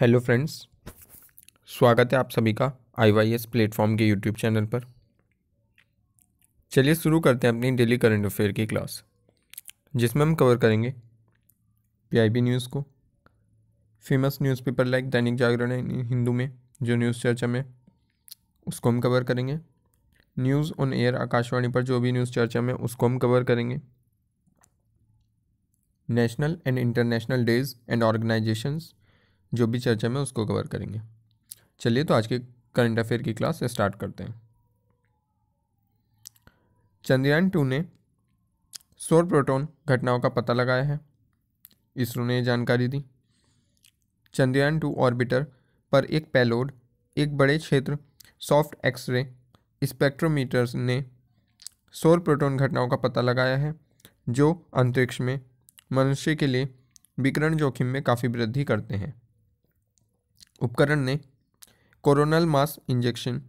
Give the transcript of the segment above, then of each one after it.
Hello friends स्वागत है आप सभी का आई वाई एस प्लेटफॉर्म के यूट्यूब चैनल पर चलिए शुरू करते हैं अपनी डेली करंट अफेयर की क्लास जिसमें हम कवर करेंगे पीआईबी न्यूज़ को famous newspaper like Dainik Jagran Hindu में जो न्यूज़ चर्चा में उसको हम कवर करेंगे न्यूज़ ऑन एयर आकाशवाणी पर जो भी न्यूज़ चर्चा में उसको हम कवर करेंगे national and international days and organisations जो भी चर्चा में उसको कवर करेंगे चलिए तो आज के करंट अफेयर की क्लास स्टार्ट करते हैं चंद्रयान टू ने सोर प्रोटोन घटनाओं का पता लगाया है इसरो ने जानकारी दी चंद्रयान टू ऑर्बिटर पर एक पेलोड एक बड़े क्षेत्र सॉफ्ट एक्सरे स्पेक्ट्रोमीटर्स ने सोर प्रोटोन घटनाओं का पता लगाया है जो अंतरिक्ष में मनुष्य के लिए विकरण जोखिम में काफ़ी वृद्धि करते हैं उपकरण ने coronal mass injection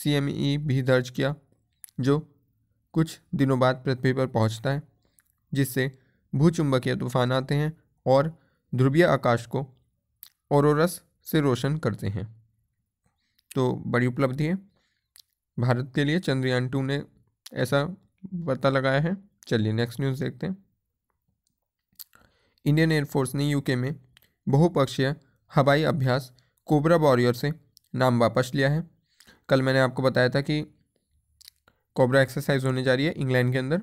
C e भी दर्ज किया जो कुछ दिनों बाद पृथ्वी पर पहुंचता है जिससे भूचुंबकीय तूफान आते हैं और ध्रुवीय आकाश को ओरोरस से रोशन करते हैं तो बड़ी उपलब्धि है भारत के लिए चंद्रयान टू ने ऐसा पता लगाया है चलिए नेक्स्ट न्यूज़ देखते हैं इंडियन एयरफोर्स ने यूके में बहुपक्षीय हवाई अभ्यास कोबरा वॉरियर से नाम वापस लिया है कल मैंने आपको बताया था कि कोबरा एक्सरसाइज होने जा रही है इंग्लैंड के अंदर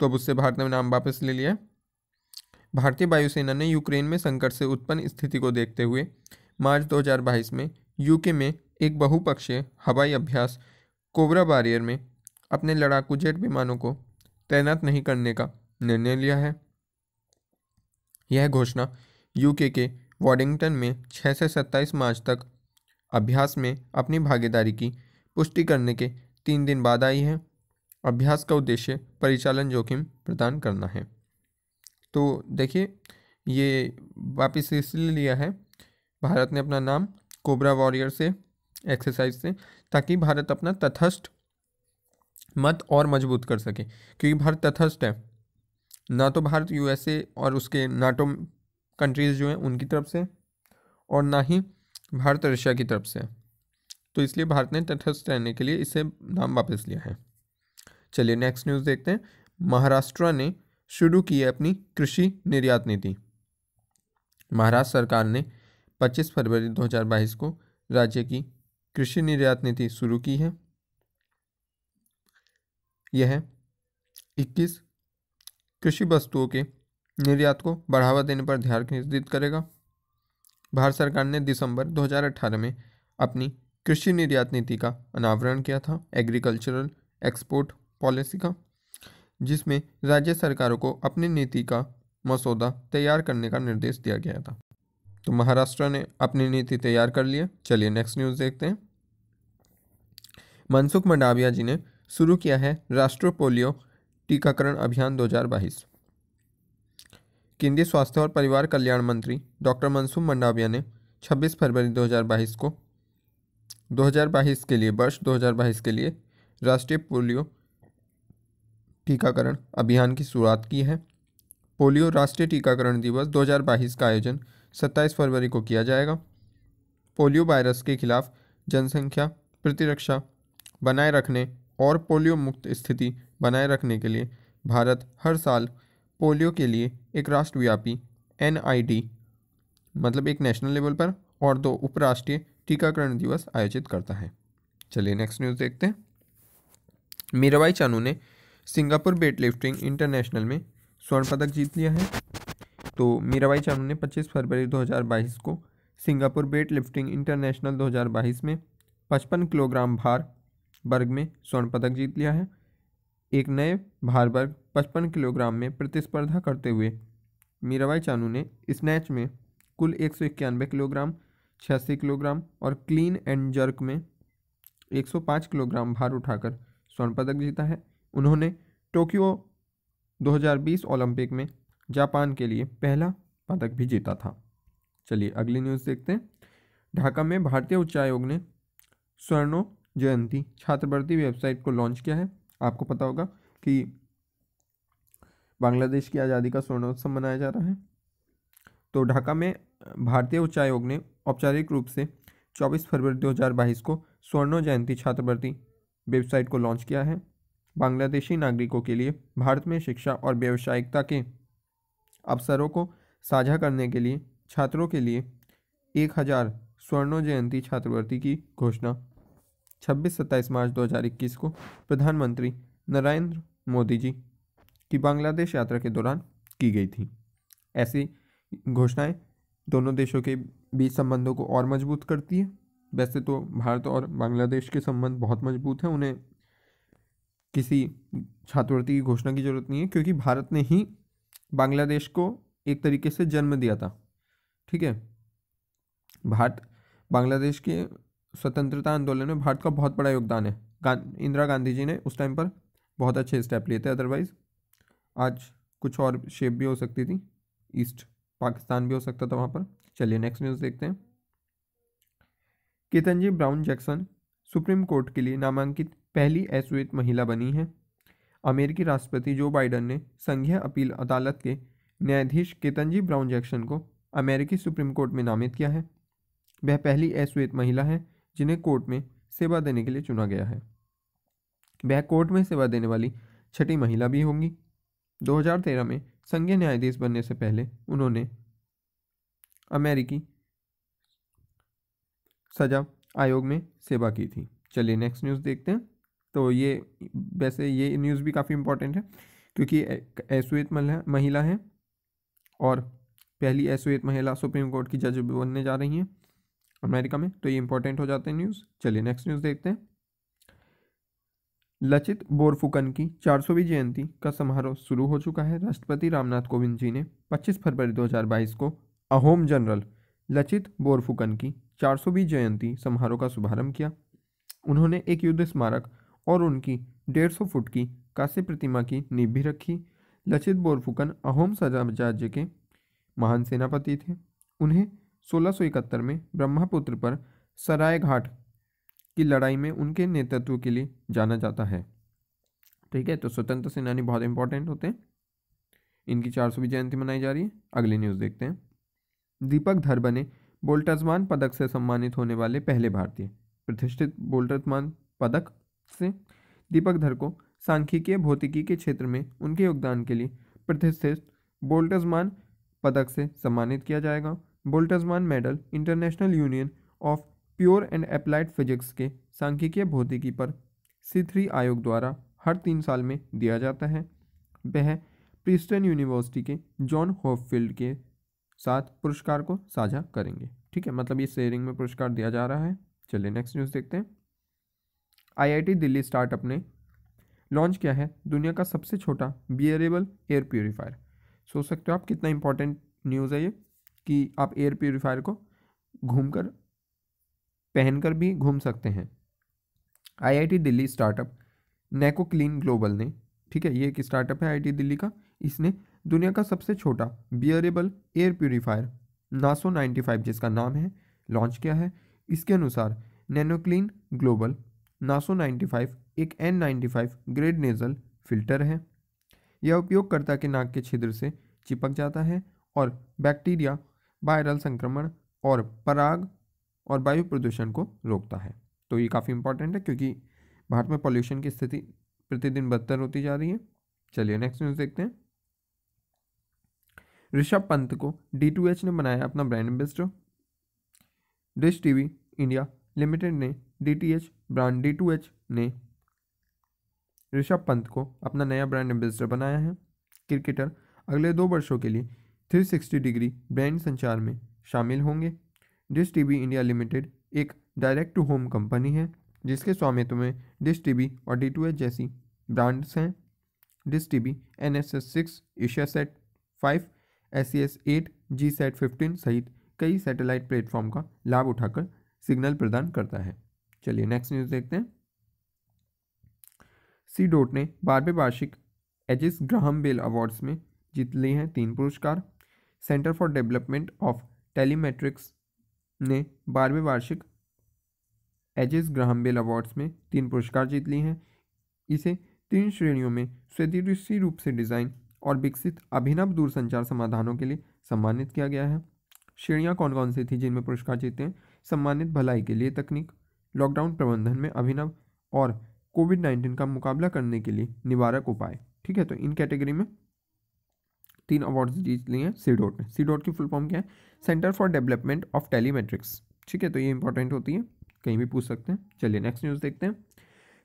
तो अब उससे भारत ने नाम वापस ले लिया भारतीय वायुसेना ने यूक्रेन में संकट से उत्पन्न स्थिति को देखते हुए मार्च 2022 में यूके में एक बहुपक्षीय हवाई अभ्यास कोबरा बारियर में अपने लड़ाकू जेट विमानों को तैनात नहीं करने का निर्णय लिया है यह घोषणा यूके के वॉडिंगटन में छः से सत्ताईस मार्च तक अभ्यास में अपनी भागीदारी की पुष्टि करने के तीन दिन बाद आई है अभ्यास का उद्देश्य परिचालन जोखिम प्रदान करना है तो देखिए ये वापस इसलिए लिया है भारत ने अपना नाम कोबरा वॉरियर से एक्सरसाइज से ताकि भारत अपना तथस्थ मत और मजबूत कर सके क्योंकि भारत तथस्थ है ना तो भारत यूएसए और उसके नाटो कंट्रीज़ जो हैं उनकी तरफ से और ना ही भारत रशिया की तरफ से तो इसलिए भारत ने तटस्थ रहने के लिए इसे नाम वापस लिया है चलिए नेक्स्ट न्यूज़ देखते हैं महाराष्ट्र ने शुरू की है अपनी कृषि निर्यात नीति महाराष्ट्र सरकार ने 25 फरवरी 2022 को राज्य की कृषि निर्यात नीति शुरू की है यह 21 कृषि वस्तुओं के निर्यात को बढ़ावा देने पर ध्यान केंद्रित करेगा भारत सरकार ने दिसंबर 2018 में अपनी कृषि निर्यात नीति का अनावरण किया था एग्रीकल्चरल एक्सपोर्ट पॉलिसी का जिसमें राज्य सरकारों को अपनी नीति का मसौदा तैयार करने का निर्देश दिया गया था तो महाराष्ट्र ने अपनी नीति तैयार कर लिया चलिए नेक्स्ट न्यूज़ देखते हैं मनसुख मंडाविया जी ने शुरू किया है राष्ट्रीय पोलियो टीकाकरण अभियान दो केंद्रीय स्वास्थ्य और परिवार कल्याण मंत्री डॉक्टर मनसुख मंडाविया ने 26 फरवरी 2022 को 2022 के लिए वर्ष 2022 के लिए राष्ट्रीय पोलियो टीकाकरण अभियान की शुरुआत की है पोलियो राष्ट्रीय टीकाकरण दिवस 2022 का आयोजन 27 फरवरी को किया जाएगा पोलियो वायरस के खिलाफ जनसंख्या प्रतिरक्षा बनाए रखने और पोलियो मुक्त स्थिति बनाए रखने के लिए भारत हर साल पोलियो के लिए एक राष्ट्रव्यापी एन मतलब एक नेशनल लेवल पर और दो उपराष्ट्रीय टीकाकरण दिवस आयोजित करता है चलिए नेक्स्ट न्यूज़ देखते हैं मीराबाई चानू ने सिंगापुर वेट लिफ्टिंग इंटरनेशनल में स्वर्ण पदक जीत लिया है तो मीराबाई चानू ने 25 फरवरी 2022 को सिंगापुर वेट लिफ्टिंग इंटरनेशनल 2022 में 55 किलोग्राम भार वर्ग में स्वर्ण पदक जीत लिया है एक नए भार वर्ग पचपन किलोग्राम में प्रतिस्पर्धा करते हुए मीराबाई चानू ने स्नैच में कुल एक सौ इक्यानवे किलोग्राम छियासी किलोग्राम और क्लीन एंड जर्क में एक सौ पाँच किलोग्राम भार उठाकर स्वर्ण पदक जीता है उन्होंने टोक्यो 2020 ओलंपिक में जापान के लिए पहला पदक भी जीता था चलिए अगली न्यूज़ देखते हैं ढाका में भारतीय उच्च आयोग ने स्वर्णो जयंती छात्रवृत्ति वेबसाइट को लॉन्च किया है आपको पता होगा कि बांग्लादेश की आज़ादी का स्वर्णोत्सव मनाया जा रहा है तो ढाका में भारतीय उच्चायोग ने औपचारिक रूप से 24 फरवरी 2022 को स्वर्णो जयंती छात्रवृत्ति वेबसाइट को लॉन्च किया है बांग्लादेशी नागरिकों के लिए भारत में शिक्षा और व्यावसायिकता के अवसरों को साझा करने के लिए छात्रों के लिए एक हज़ार स्वर्ण जयंती छात्रवृत्ति की घोषणा 26 सत्ताईस मार्च 2021 को प्रधानमंत्री नरेंद्र मोदी जी की बांग्लादेश यात्रा के दौरान की गई थी ऐसी घोषणाएं दोनों देशों के बीच संबंधों को और मजबूत करती है वैसे तो भारत और बांग्लादेश के संबंध बहुत मजबूत हैं उन्हें किसी छात्रवृत्ति की घोषणा की ज़रूरत नहीं है क्योंकि भारत ने ही बांग्लादेश को एक तरीके से जन्म दिया था ठीक है भारत बांग्लादेश के स्वतंत्रता आंदोलन में भारत का बहुत बड़ा योगदान है इंदिरा गांधी जी ने उस टाइम पर बहुत अच्छे स्टेप लिए थे अदरवाइज़ आज कुछ और शेप भी हो सकती थी ईस्ट पाकिस्तान भी हो सकता था वहाँ पर चलिए नेक्स्ट न्यूज़ देखते हैं Ketanji Brown Jackson supreme court के लिए नामांकित पहली एसुएत महिला बनी है अमेरिकी राष्ट्रपति जो बाइडन ने संघीय अपील अदालत के न्यायाधीश केतनजी ब्राउन जैक्सन को अमेरिकी सुप्रीम कोर्ट में नामित किया है वह पहली एसुएत महिला है जिन्हें कोर्ट में सेवा देने के लिए चुना गया है वह कोर्ट में सेवा देने वाली छठी महिला भी होंगी 2013 में संघीय न्यायाधीश बनने से पहले उन्होंने अमेरिकी सजा आयोग में सेवा की थी चलिए नेक्स्ट न्यूज़ देखते हैं तो ये वैसे ये न्यूज़ भी काफ़ी इम्पोर्टेंट है क्योंकि ऐसुएत महिला है और पहली एसुएत महिला सुप्रीम कोर्ट की जज बनने जा रही हैं अमेरिका में तो ये इंपॉर्टेंट हो जाते हैं न्यूज़ चलिए नेक्स्ट न्यूज़ देखते हैं लचित बोरफुकन की 400वीं जयंती का समारोह शुरू हो चुका है राष्ट्रपति रामनाथ कोविंद जी ने 25 फरवरी 2022 को अहोम जनरल लचित बोरफुकन की 400वीं जयंती समारोह का शुभारंभ किया उन्होंने एक युद्ध स्मारक और उनकी 150 फुट की कांस्य प्रतिमा की नींव भी रखी लचित बोरफुकन अहोम सजाजाज्य के महान सेनापति थे उन्हें सोलह में ब्रह्मपुत्र पर सरायघाट की लड़ाई में उनके नेतृत्व के लिए जाना जाता है ठीक है तो स्वतंत्र सेनानी बहुत इंपॉर्टेंट होते हैं इनकी चार सौ जयंती मनाई जा रही है अगली न्यूज़ देखते हैं दीपक धर बने बोल्टर्समान पदक से सम्मानित होने वाले पहले भारतीय प्रतिष्ठित बोल्टर्समान पदक से दीपक धर को सांख्यिकीय भौतिकी के क्षेत्र में उनके योगदान के लिए प्रतिष्ठित बोल्टर्समान पदक से सम्मानित किया जाएगा Boltzmann medal international union of pure and applied physics के सांख्यिकीय भौतिकी पर सी आयोग द्वारा हर तीन साल में दिया जाता है वह प्रिस्टन यूनिवर्सिटी के जॉन होपफील्ड के साथ पुरस्कार को साझा करेंगे ठीक है मतलब इस शेयरिंग में पुरस्कार दिया जा रहा है चलिए नेक्स्ट न्यूज़ देखते हैं आईआईटी दिल्ली स्टार्टअप ने लॉन्च किया है दुनिया का सबसे छोटा बियरेबल एयर प्योरीफायर सोच सकते हो आप कितना इंपॉर्टेंट न्यूज़ है ये कि आप एयर प्योरीफायर को घूमकर पहनकर भी घूम सकते हैं IIT Delhi startup Nanoclean global ने ठीक है ये एक स्टार्टअप है आई दिल्ली का इसने दुनिया का सबसे छोटा wearable air purifier Naso ninety जिसका नाम है लॉन्च किया है इसके अनुसार नैनोक्लीन ग्लोबल नासो 95 एक N five grade nasal filter है यह उपयोगकर्ता के नाक के छिद्र से चिपक जाता है और बैक्टीरिया वायरल संक्रमण और पराग और वायु प्रदूषण को रोकता है तो ये काफ़ी इंपॉर्टेंट है क्योंकि भारत में पॉल्यूशन की स्थिति प्रतिदिन बदतर होती जा रही है चलिए नेक्स्ट न्यूज़ देखते हैं ऋषभ पंत को डी टू एच ने बनाया अपना brand ambassador Dish T V India limited ने D T H brand D two H ने ऋषभ पंत को अपना नया ब्रांड एम्बेसडर बनाया है क्रिकेटर अगले दो वर्षों के लिए थ्री सिक्सटी डिग्री ब्रांड संचार में शामिल होंगे डिश टीवी इंडिया लिमिटेड एक डायरेक्ट टू होम कंपनी है जिसके स्वामित्व में डिश टीवी और डी टू एच जैसी ब्रांड्स हैं Dish TV N S S six Asia set five S C S eight G set fifteen सहित कई सैटेलाइट प्लेटफॉर्म का लाभ उठाकर सिग्नल प्रदान करता है चलिए नेक्स्ट न्यूज़ देखते हैं सी डोट ने बारहवें वार्षिक एजिस ग्राहम बेल अवार्ड्स में जीत लिए हैं तीन पुरस्कार centre for development of telematics ने बारहवें वार्षिक एजेस ग्राहम बेल अवार्ड्स में तीन पुरस्कार जीत लिए हैं इसे तीन श्रेणियों में स्वदेशी रूप से डिज़ाइन और विकसित अभिनव दूरसंचार समाधानों के लिए सम्मानित किया गया है श्रेणियाँ कौन कौन सी थी जिनमें पुरस्कार जीते हैं सम्मानित भलाई के लिए तकनीक लॉकडाउन प्रबंधन में अभिनव और कोविड नाइन्टीन का मुकाबला करने के लिए निवारक उपाय ठीक है तो इन कैटेगरी में तीन अवार्ड जीत लिए हैं सी डॉट ने सी डॉट की फुल फॉर्म क्या है centre for development of telematics ठीक है तो ये इंपॉर्टेंट होती है कहीं भी पूछ सकते हैं चलिए नेक्स्ट न्यूज़ देखते हैं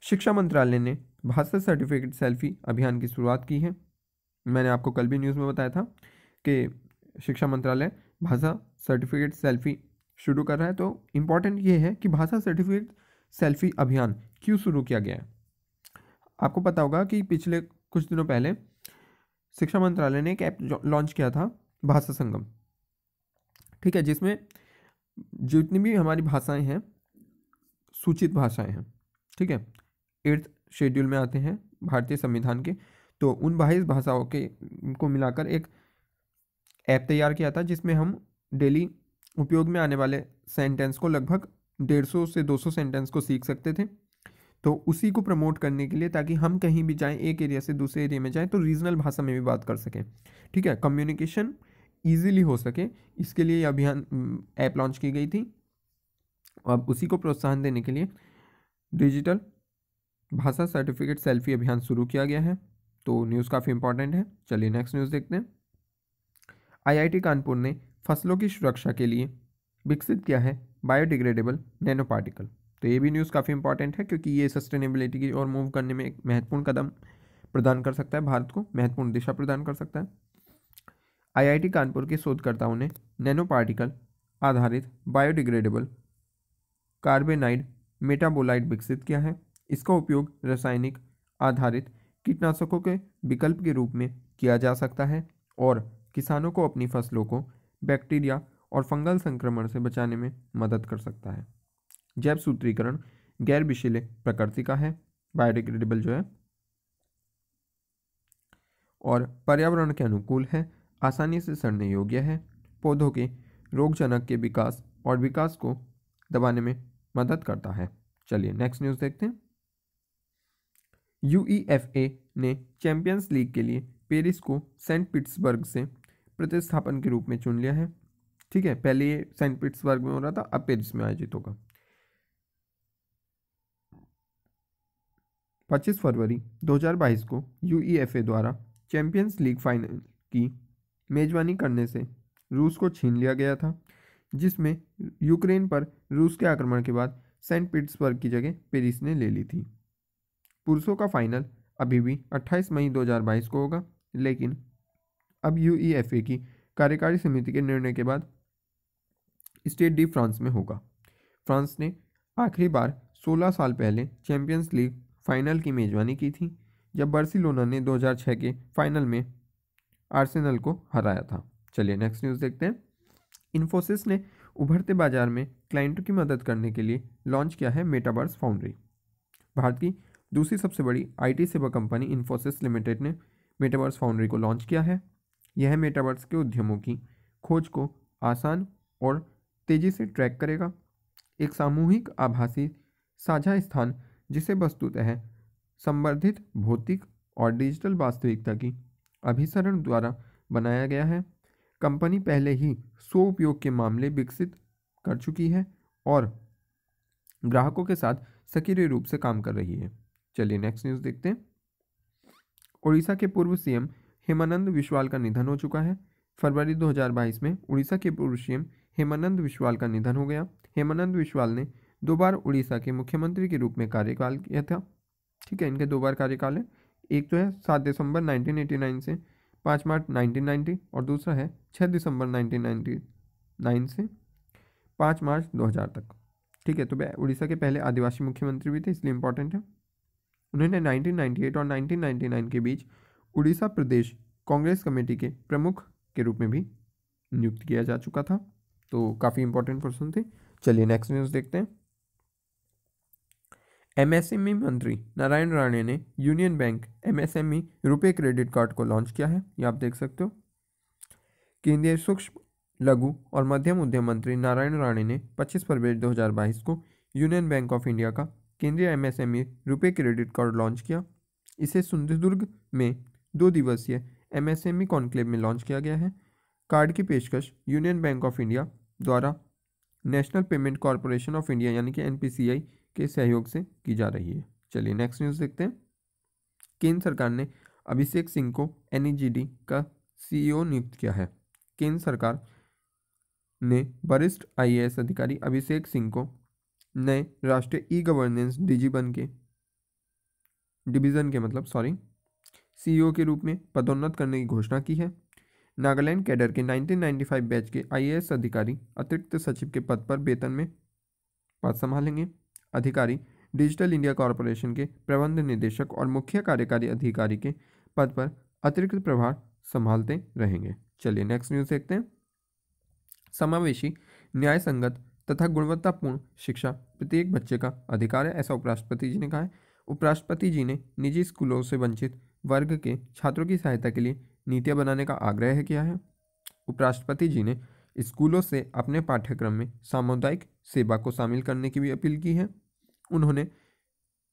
शिक्षा मंत्रालय ने भाषा सर्टिफिकेट सेल्फी अभियान की शुरुआत की है मैंने आपको कल भी न्यूज़ में बताया था कि शिक्षा मंत्रालय भाषा सर्टिफिकेट सेल्फी शुरू कर रहा है तो इम्पॉर्टेंट ये है कि भाषा सर्टिफिकेट सेल्फी अभियान क्यों शुरू किया गया है आपको पता होगा कि पिछले कुछ दिनों पहले शिक्षा मंत्रालय ने एक ऐप लॉन्च किया था भाषा संगम ठीक है जिसमें जितनी भी हमारी भाषाएं हैं सूचित भाषाएं हैं ठीक है एट्थ शेड्यूल में आते हैं भारतीय संविधान के तो उन बाईस भाषाओं के को मिलाकर एक ऐप तैयार किया था जिसमें हम डेली उपयोग में आने वाले सेंटेंस को लगभग डेढ़ सौ से दो सौ सेंटेंस को सीख सकते थे तो उसी को प्रमोट करने के लिए ताकि हम कहीं भी जाएं एक एरिया से दूसरे एरिया में जाएं तो रीजनल भाषा में भी बात कर सकें ठीक है कम्युनिकेशन ईजिली हो सके इसके लिए अभियान ऐप लॉन्च की गई थी अब उसी को प्रोत्साहन देने के लिए डिजिटल भाषा सर्टिफिकेट सेल्फी अभियान शुरू किया गया है तो न्यूज़ काफ़ी इंपॉर्टेंट है चलिए नेक्स्ट न्यूज़ देखते हैं आईआईटी कानपुर ने फसलों की सुरक्षा के लिए विकसित किया है बायोडिग्रेडेबल नैनो पार्टिकल तो ये भी न्यूज़ काफ़ी इंपॉर्टेंट है क्योंकि ये सस्टेनेबिलिटी की ओर मूव करने में एक महत्वपूर्ण कदम प्रदान कर सकता है भारत को महत्वपूर्ण दिशा प्रदान कर सकता है आईआईटी कानपुर के शोधकर्ताओं ने नैनो पार्टिकल आधारित बायोडिग्रेडेबल कार्बेनाइड मेटाबोलाइट विकसित किया है इसका उपयोग रासायनिक आधारित कीटनाशकों के विकल्प के रूप में किया जा सकता है और किसानों को अपनी फसलों को बैक्टीरिया और फंगल संक्रमण से बचाने में मदद कर सकता है जैव सूत्रीकरण गैर विषैले प्रकृति का है बायोडिग्रेडेबल जो है और पर्यावरण के अनुकूल है आसानी से सड़ने योग्य है पौधों के रोगजनक के विकास और विकास को दबाने में मदद करता है चलिए नेक्स्ट न्यूज़ देखते हैं यू ने चैंपियंस लीग के लिए पेरिस को सेंट पीट्सबर्ग से प्रतिस्थापन के रूप में चुन लिया है ठीक है पहले ये सेंट पीट्सबर्ग में हो रहा था अब पेरिस में आयोजित होगा 25 फरवरी 2022 को यू e द्वारा चैंपियंस लीग फाइनल की मेज़बानी करने से रूस को छीन लिया गया था जिसमें यूक्रेन पर रूस के आक्रमण के बाद सेंट पीटर्सबर्ग की जगह पेरिस ने ले ली थी पुरुषों का फाइनल अभी भी 28 मई 2022 को होगा लेकिन अब यू e की कार्यकारी समिति के निर्णय के बाद स्टेट डी फ्रांस में होगा फ्रांस ने आखिरी बार 16 साल पहले चैंपियंस लीग फाइनल की मेज़बानी की थी जब बार्सिलोना ने 2006 के फाइनल में आर्सेनल को हराया था चलिए नेक्स्ट न्यूज़ देखते हैं इन्फोसिस ने उभरते बाजार में क्लाइंटों की मदद करने के लिए लॉन्च किया है मेटाबर्स फाउंड्री भारत की दूसरी सबसे बड़ी आईटी सेवा कंपनी इन्फोसिस लिमिटेड ने मेटावर्स फाउंड्री को लॉन्च किया है यह मेटावर्स के उद्यमों की खोज को आसान और तेज़ी से ट्रैक करेगा एक सामूहिक आभासी साझा स्थान जिसे वस्तुतः संवर्धित भौतिक और डिजिटल वास्तविकता की अभिसरण द्वारा बनाया गया है कंपनी पहले ही सो उपयोग के मामले विकसित कर चुकी है और ग्राहकों के साथ सक्रिय रूप से काम कर रही है चलिए नेक्स्ट न्यूज़ देखते हैं उड़ीसा के पूर्व सीएम हेमानंद विश्वाल का निधन हो चुका है फरवरी 2022 में उड़ीसा के पूर्व सीएम हेमानंद विश्वाल का निधन हो गया हेमानंद विश्वाल ने दो बार उड़ीसा के मुख्यमंत्री के रूप में कार्यकाल किया था ठीक है इनके दो बार कार्यकाल है एक तो है सात दिसंबर 1989 से पाँच मार्च 1990 और दूसरा है छः दिसंबर 1999 से पाँच मार्च 2000 तक ठीक है तो वह उड़ीसा के पहले आदिवासी मुख्यमंत्री भी थे इसलिए इम्पोर्टेंट है उन्होंने 1998 और 1999 के बीच उड़ीसा प्रदेश कांग्रेस कमेटी के प्रमुख के रूप में भी नियुक्त किया जा चुका था तो काफ़ी इंपॉर्टेंट पर्सन थे चलिए नेक्स्ट न्यूज़ देखते हैं एमएसएमई e मंत्री नारायण राणे ने यूनियन बैंक एमएसएमई e रुपए क्रेडिट कार्ड को लॉन्च किया है ये आप देख सकते हो केंद्रीय सूक्ष्म लघु और मध्यम उद्यम मंत्री नारायण राणे ने 25 फरवरी 2022 को यूनियन बैंक ऑफ इंडिया का केंद्रीय एमएसएमई e रुपए क्रेडिट कार्ड लॉन्च किया इसे सिंधुदुर्ग में दो दिवसीय एमएसएमई कॉन्क्लेव में लॉन्च किया गया है कार्ड की पेशकश यूनियन बैंक ऑफ इंडिया द्वारा National Payment Corporation of India यानी कि एन के सहयोग से की जा रही है चलिए नेक्स्ट न्यूज़ देखते हैं केंद्र सरकार ने अभिषेक सिंह को एन e का सीईओ e नियुक्त किया है केंद्र सरकार ने वरिष्ठ आईएएस अधिकारी अभिषेक सिंह को नए राष्ट्रीय ई गवर्नेंस डिजीबन के डिवीज़न के मतलब सॉरी सीईओ e के रूप में पदोन्नत करने की घोषणा की है नागालैंड कैडर के 1995 बैच के आईएएस अधिकारी अतिरिक्त सचिव के पद पर वेतन में पद संभालेंगे अधिकारी डिजिटल इंडिया कॉरपोरेशन के प्रबंध निदेशक और मुख्य कार्यकारी अधिकारी के पद पर अतिरिक्त प्रभार संभालते रहेंगे चलिए नेक्स्ट न्यूज़ देखते हैं समावेशी न्याय संगत तथा गुणवत्तापूर्ण शिक्षा प्रत्येक बच्चे का अधिकार है ऐसा उपराष्ट्रपति जी ने कहा है उपराष्ट्रपति जी ने निजी स्कूलों से वंचित वर्ग के छात्रों की सहायता के लिए नीतियाँ बनाने का आग्रह किया है उपराष्ट्रपति जी ने स्कूलों से अपने पाठ्यक्रम में सामुदायिक सेवा को शामिल करने की भी अपील की है उन्होंने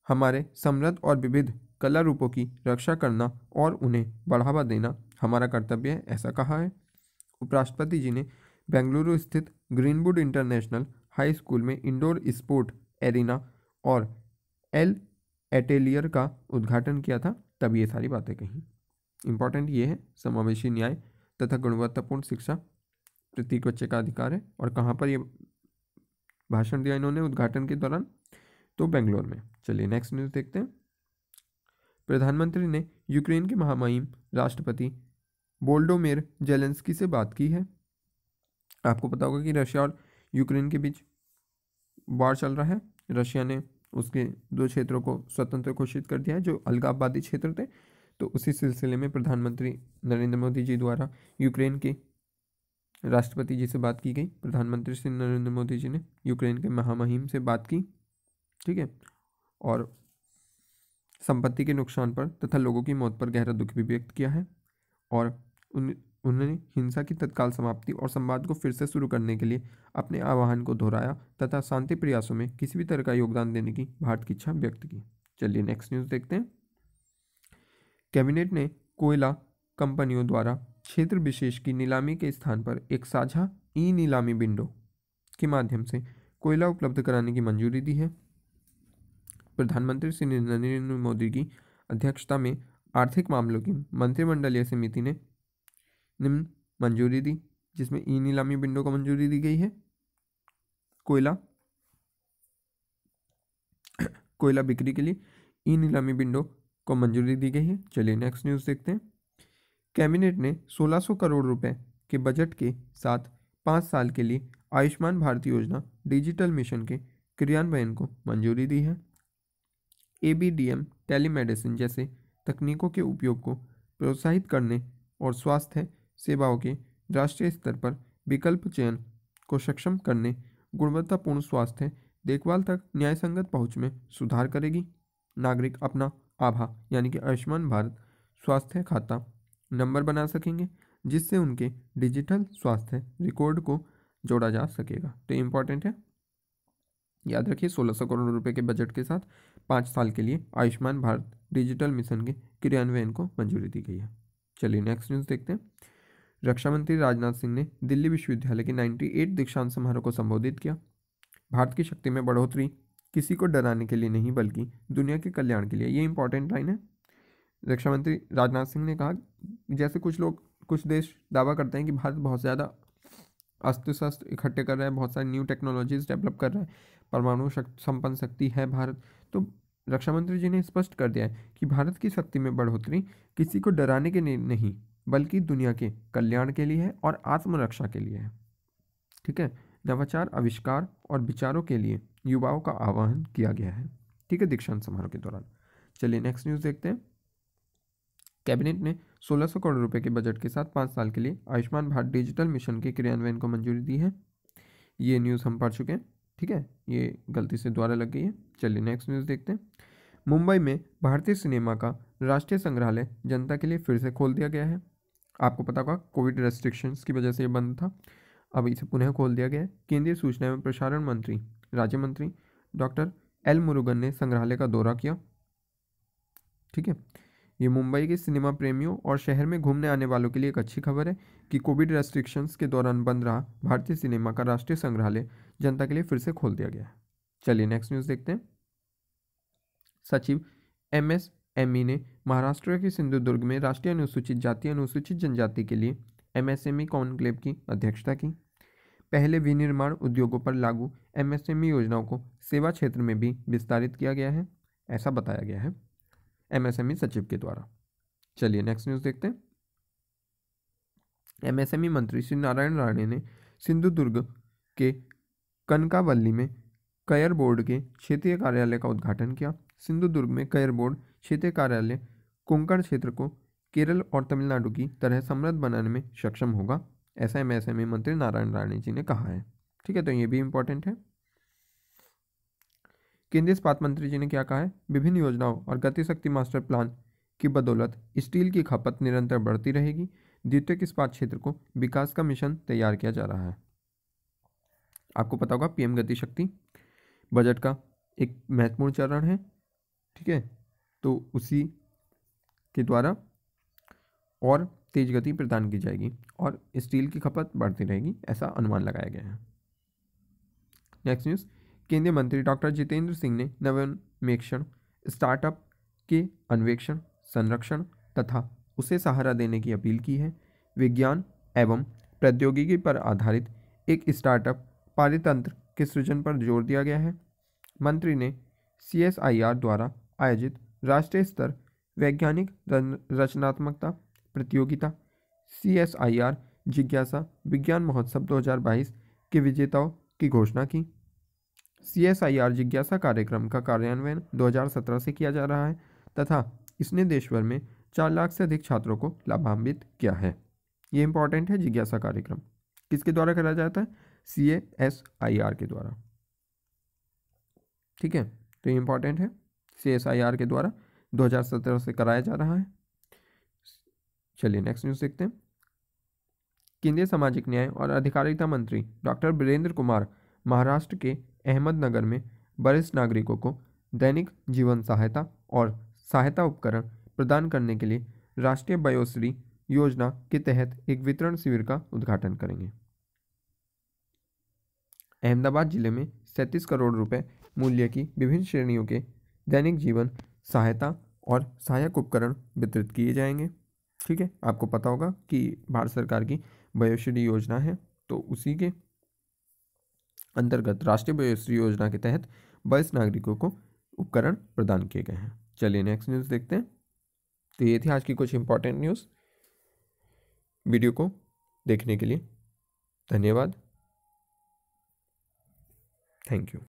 हमारे समृद्ध और विविध कला रूपों की रक्षा करना और उन्हें बढ़ावा देना हमारा कर्तव्य है ऐसा कहा है उपराष्ट्रपति जी ने बेंगलुरु स्थित ग्रीनवुड इंटरनेशनल हाई स्कूल में इंडोर स्पोर्ट एरिना और एल एटेलियर का उद्घाटन किया था तब ये सारी बातें कही इम्पॉर्टेंट ये है समावेशी न्याय तथा गुणवत्तापूर्ण शिक्षा प्रत्येक बच्चे का अधिकार है और कहाँ पर ये भाषण दिया इन्होंने उद्घाटन के दौरान तो बेंगलोर में चलिए नेक्स्ट न्यूज़ देखते हैं प्रधानमंत्री ने यूक्रेन के महामहिम राष्ट्रपति बोल्डोमेर जेलेंस्की से बात की है आपको पता होगा कि रशिया और यूक्रेन के बीच वार चल रहा है रशिया ने उसके दो क्षेत्रों को स्वतंत्र घोषित कर दिया है जो अलगाववादी क्षेत्र थे तो उसी सिलसिले में प्रधानमंत्री नरेंद्र मोदी जी द्वारा यूक्रेन के राष्ट्रपति जी से बात की गई प्रधानमंत्री श्री नरेंद्र मोदी जी ने यूक्रेन के महामहिम से बात की ठीक है और संपत्ति के नुकसान पर तथा लोगों की मौत पर गहरा दुख भी व्यक्त किया है और उन उन्होंने हिंसा की तत्काल समाप्ति और संवाद को फिर से शुरू करने के लिए अपने आह्वान को दोहराया तथा शांति प्रयासों में किसी भी तरह का योगदान देने की भारत की इच्छा व्यक्त की चलिए नेक्स्ट न्यूज़ देखते हैं कैबिनेट ने कोयला कंपनियों द्वारा क्षेत्र विशेष की नीलामी के स्थान पर एक साझा ई नीलामी विंडो के माध्यम से कोयला उपलब्ध कराने की मंजूरी दी है प्रधानमंत्री श्री नरेंद्र मोदी की अध्यक्षता में आर्थिक मामलों की मंत्रिमंडलीय समिति ने निम्न मंजूरी दी जिसमें ई नीलामी विंडो को मंजूरी दी गई है कोयला कोयला बिक्री के लिए ई नीलामी विंडो को मंजूरी दी गई है चलिए नेक्स्ट न्यूज़ देखते हैं कैबिनेट ने 1600 करोड़ रुपए के बजट के साथ पाँच साल के लिए आयुष्मान भारत योजना डिजिटल मिशन के क्रियान्वयन को मंजूरी दी है A B D M telemedicine जैसे तकनीकों के उपयोग को प्रोत्साहित करने और स्वास्थ्य सेवाओं के राष्ट्रीय स्तर पर विकल्प चयन को सक्षम करने गुणवत्तापूर्ण स्वास्थ्य देखभाल तक न्यायसंगत पहुंच में सुधार करेगी नागरिक अपना आभा यानी कि आयुष्मान भारत स्वास्थ्य खाता नंबर बना सकेंगे जिससे उनके डिजिटल स्वास्थ्य रिकॉर्ड को जोड़ा जा सकेगा तो इम्पॉर्टेंट है याद रखिए सोलह सौ करोड़ रुपए के बजट के साथ पाँच साल के लिए आयुष्मान भारत डिजिटल मिशन के क्रियान्वयन को मंजूरी दी गई है चलिए नेक्स्ट न्यूज़ देखते हैं रक्षा मंत्री राजनाथ सिंह ने दिल्ली विश्वविद्यालय के 98 दीक्षांत समारोह को संबोधित किया भारत की शक्ति में बढ़ोतरी किसी को डराने के लिए नहीं बल्कि दुनिया के कल्याण के लिए ये इंपॉर्टेंट लाइन है रक्षा मंत्री राजनाथ सिंह ने कहा जैसे कुछ लोग कुछ देश दावा करते हैं कि भारत बहुत ज़्यादा अस्त्र शस्त्र इकट्ठे कर रहा है बहुत सारी न्यू टेक्नोलॉजीज डेवलप कर रहा है परमाणु संपन्न शक्ति है भारत तो रक्षा मंत्री जी ने स्पष्ट कर दिया है कि भारत की शक्ति में बढ़ोतरी किसी को डराने के लिए नहीं बल्कि दुनिया के कल्याण के लिए है और आत्मरक्षा के लिए है ठीक है नवाचार आविष्कार और विचारों के लिए युवाओं का आह्वान किया गया है ठीक है दीक्षांत समारोह के दौरान चलिए नेक्स्ट न्यूज़ देखते हैं कैबिनेट ने 1600 करोड़ रुपए के बजट के साथ पाँच साल के लिए आयुष्मान भारत डिजिटल मिशन के क्रियान्वयन को मंजूरी दी है ये न्यूज़ हम पढ़ चुके हैं ठीक है ये गलती से द्वारा लग गई है चलिए नेक्स्ट न्यूज़ देखते हैं मुंबई में भारतीय सिनेमा का राष्ट्रीय संग्रहालय जनता के लिए फिर से खोल दिया गया है आपको पता होगा कोविड रेस्ट्रिक्शंस की वजह से ये बंद था अब इसे पुनः खोल दिया गया है केंद्रीय सूचना एवं प्रसारण मंत्री राज्य मंत्री डॉक्टर एल मुरुगन ने संग्रहालय का दौरा किया ठीक है ये मुंबई के सिनेमा प्रेमियों और शहर में घूमने आने वालों के लिए एक अच्छी खबर है कि कोविड रेस्ट्रिक्शंस के दौरान बंद रहा भारतीय सिनेमा का राष्ट्रीय संग्रहालय जनता के लिए फिर से खोल दिया गया है चलिए नेक्स्ट न्यूज़ देखते हैं सचिव एम एस एम ई ने महाराष्ट्र के सिंधुदुर्ग में राष्ट्रीय अनुसूचित जाति अनुसूचित जनजाति के लिए M M S E conclave की अध्यक्षता की पहले विनिर्माण उद्योगों पर लागू एम एम एस ई योजनाओं को सेवा क्षेत्र में भी विस्तारित किया गया है ऐसा बताया गया है एमएसएमई सचिव के द्वारा चलिए नेक्स्ट न्यूज़ देखते हैं एम एम एस ई मंत्री श्री नारायण राणे ने सिंधुदुर्ग के कनकावली में कयर बोर्ड के क्षेत्रीय कार्यालय का उद्घाटन किया सिंधुदुर्ग में कयर बोर्ड क्षेत्रीय कार्यालय कोंकण क्षेत्र को केरल और तमिलनाडु की तरह समृद्ध बनाने में सक्षम होगा ऐसा एम एस एम मंत्री नारायण राणे जी ने कहा है ठीक है तो ये भी इम्पोर्टेंट है केंद्रीय इस्पात मंत्री जी ने क्या कहा है विभिन्न योजनाओं और गतिशक्ति मास्टर प्लान की बदौलत स्टील की खपत निरंतर बढ़ती रहेगी द्वितीय इस्पात क्षेत्र को विकास का मिशन तैयार किया जा रहा है आपको पता होगा पीएम गति शक्ति बजट का एक महत्वपूर्ण चरण है ठीक है तो उसी के द्वारा और तेज गति प्रदान की जाएगी और स्टील की खपत बढ़ती रहेगी ऐसा अनुमान लगाया गया है नेक्स्ट न्यूज़ केंद्रीय मंत्री डॉक्टर जितेंद्र सिंह ने नवोन्मेक्षण स्टार्टअप के अन्वेक्षण संरक्षण तथा उसे सहारा देने की अपील की है विज्ञान एवं प्रौद्योगिकी पर आधारित एक स्टार्टअप पारितंत्र के सृजन पर जोर दिया गया है मंत्री ने सी द्वारा आयोजित राष्ट्रीय स्तर वैज्ञानिक रचनात्मकता प्रतियोगिता सी एस आई आर जिज्ञासा विज्ञान महोत्सव 2022 के विजेताओं की घोषणा की सी एस आई आर जिज्ञासा कार्यक्रम का कार्यान्वयन 2017 से किया जा रहा है तथा इसने देश भर में चार लाख से अधिक छात्रों को लाभान्वित किया है ये इंपॉर्टेंट है जिज्ञासा कार्यक्रम किसके द्वारा कराया जाता है सी एस आई आर के द्वारा ठीक है तो ये इंपॉर्टेंट है सी एस आई आर के द्वारा 2017 से कराया जा रहा है चलिए नेक्स्ट न्यूज़ देखते हैं केंद्रीय सामाजिक न्याय और अधिकारिता मंत्री डॉक्टर बीरेंद्र कुमार महाराष्ट्र के अहमदनगर में वरिष्ठ नागरिकों को दैनिक जीवन सहायता और सहायता उपकरण प्रदान करने के लिए राष्ट्रीय बयोश्री योजना के तहत एक वितरण शिविर का उद्घाटन करेंगे अहमदाबाद ज़िले में सैंतीस करोड़ रुपये मूल्य की विभिन्न श्रेणियों के दैनिक जीवन सहायता और सहायक उपकरण वितरित किए जाएंगे ठीक है आपको पता होगा कि भारत सरकार की वयोश्री योजना है तो उसी के अंतर्गत राष्ट्रीय वयोश्री योजना के तहत वरिष्ठ नागरिकों को उपकरण प्रदान किए गए हैं चलिए नेक्स्ट न्यूज़ देखते हैं तो ये थी आज की कुछ इंपॉर्टेंट न्यूज़ वीडियो को देखने के लिए धन्यवाद Thank you.